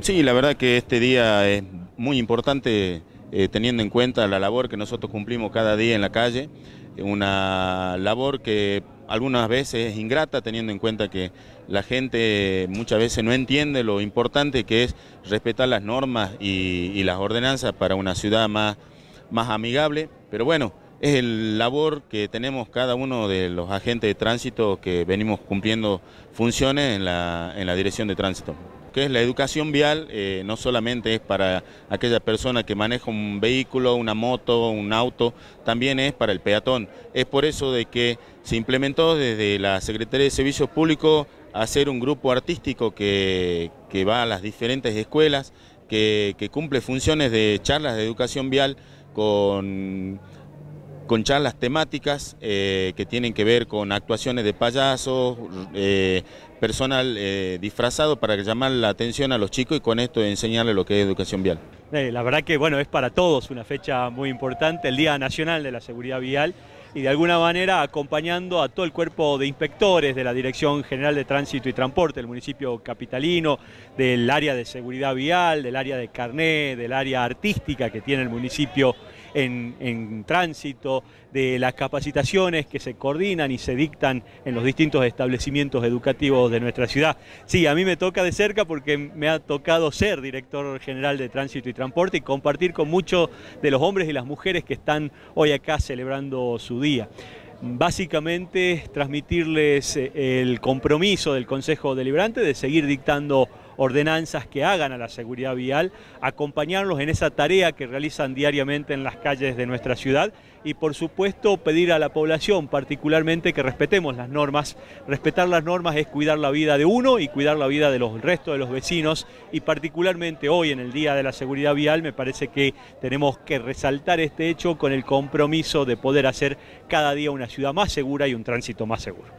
Sí, la verdad que este día es muy importante eh, teniendo en cuenta la labor que nosotros cumplimos cada día en la calle, una labor que algunas veces es ingrata teniendo en cuenta que la gente muchas veces no entiende lo importante que es respetar las normas y, las ordenanzas para una ciudad más, amigable, pero bueno, es el labor que tenemos cada uno de los agentes de tránsito que venimos cumpliendo funciones en la, en la dirección de tránsito que es la educación vial eh, no solamente es para aquella persona que maneja un vehículo, una moto, un auto, también es para el peatón. Es por eso de que se implementó desde la Secretaría de Servicios Públicos hacer un grupo artístico que, va a las diferentes escuelas, que cumple funciones de charlas de educación vial con con charlas temáticas eh, que tienen que ver con actuaciones de payasos, eh, personal eh, disfrazado para llamar la atención a los chicos y con esto enseñarles lo que es educación vial. La verdad que bueno, es para todos una fecha muy importante, el Día Nacional de la Seguridad Vial y de alguna manera acompañando a todo el cuerpo de inspectores de la Dirección General de Tránsito y Transporte del municipio capitalino, del área de seguridad vial, del área de carné, del área artística que tiene el municipio en, tránsito, de las capacitaciones que se coordinan y se dictan en los distintos establecimientos educativos de nuestra ciudad. Sí, a mí me toca de cerca porque me ha tocado ser director general de tránsito y transporte y compartir con muchos de los hombres y las mujeres que están hoy acá celebrando su día básicamente transmitirles eh, el compromiso del Consejo Deliberante de seguir dictando ordenanzas que hagan a la seguridad vial, acompañarlos en esa tarea que realizan diariamente en las calles de nuestra ciudad y por supuesto pedir a la población particularmente que respetemos las normas. Respetar las normas es cuidar la vida de uno y cuidar la vida de los resto de los vecinos y particularmente hoy en el Día de la Seguridad Vial me parece que tenemos que resaltar este hecho con el compromiso de poder hacer cada día una ciudad más segura y un tránsito más seguro.